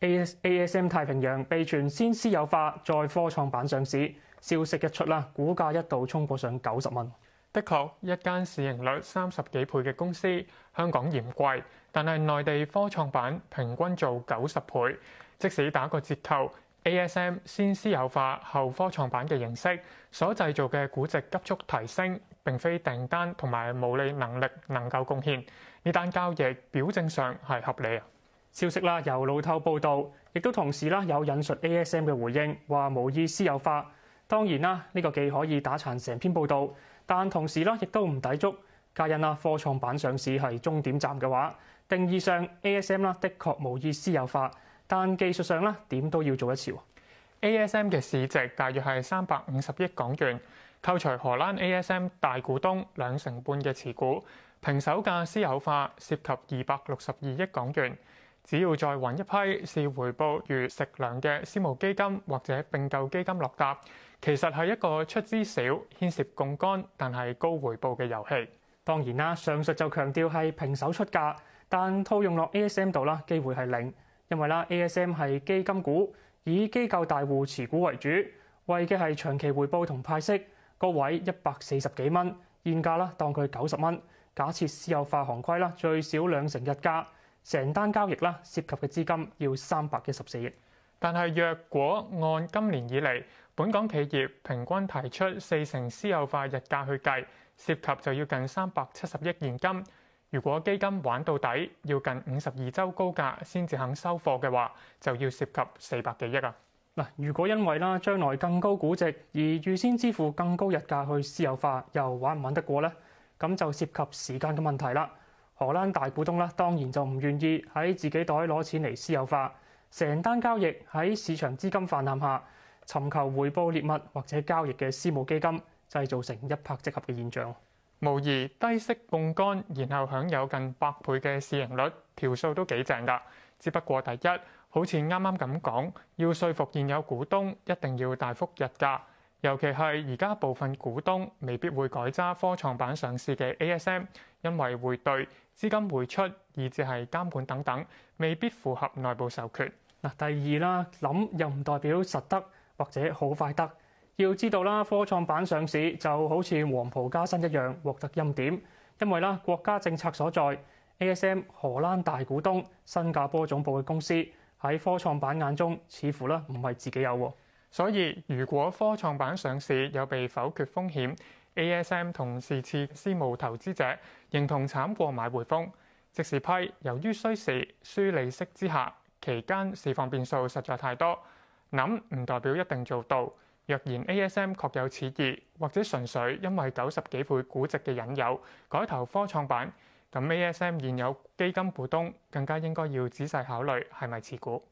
A A S M 太平洋被傳先私有化，再科创板上市消息一出啦，股价一度冲过上九十蚊。的確，一間市盈率三十幾倍嘅公司，香港嫌貴，但係內地科创板平均做九十倍，即使打個折扣，A S M 先私有化後科创板嘅形式，所製造嘅估值急速提升，並非訂單同埋無利能力能夠貢獻呢單交易表證上係合理啊。消息啦，由路透報道，亦都同時啦有引述 ASM 嘅回應，話無意私有化。當然啦，呢個既可以打殘成篇報道，但同時啦，亦都唔抵觸。加因啦，科創板上市係終點站嘅話，定義上 ASM 啦，的確無意私有化，但技術上啦，點都要做一次 ASM 嘅市值大約係三百五十億港元，扣除荷蘭 ASM 大股東兩成半嘅持股，平手價私有化涉及二百六十二億港元。只要再揾一批是回報如食糧嘅私募基金或者並購基金落搭，其實係一個出資少、牽涉杠杆但係高回報嘅遊戲。當然啦，上述就強調係平手出價，但套用落 ASM 度啦，機會係零，因為啦，ASM 係基金股，以機構大户持股為主，為嘅係長期回報同派息。個位一百四十幾蚊，現價啦當佢九十蚊，假設私有化行规啦，最少兩成日加。成單交易啦，涉及嘅資金要三百一十四億，但係若果按今年以嚟本港企業平均提出四成私有化日價去計，涉及就要近三百七十億現金。如果基金玩到底，要近五十二周高價先至肯收貨嘅話，就要涉及四百幾億啊！嗱，如果因為啦將來更高估值而預先支付更高日價去私有化，又玩唔玩得過呢？咁就涉及時間嘅問題啦。荷蘭大股東啦，當然就唔願意喺自己袋攞錢嚟私有化成單交易喺市場資金泛濫下尋求回報獵物或者交易嘅私募基金製造成一拍即合嘅現象，無疑低息供幹，然後享有近百倍嘅市盈率，條數都幾正㗎。只不過第一好似啱啱咁講，要說服現有股東，一定要大幅日價。尤其係而家部分股東未必會改揸科創板上市嘅 ASM，因為匯兑、資金匯出，以至係監管等等，未必符合內部授權。嗱，第二啦，諗又唔代表實得，或者好快得。要知道啦，科創板上市就好似黃袍加薪一樣獲得陰點，因為啦國家政策所在。ASM 荷蘭大股東、新加坡總部嘅公司喺科創板眼中似乎啦唔係自己有。所以，如果科创板上市有被否决风险 a s m 同是次私募投资者認同惨过買回風。即时批，由於需時、輸利息之下，期間释放變數實在太多，諗唔代表一定做到。若然 ASM 確有此意，或者純粹因為九十幾倍估值嘅引誘，改投科创板，咁 ASM 現有基金股東更加應該要仔細考慮係咪持股。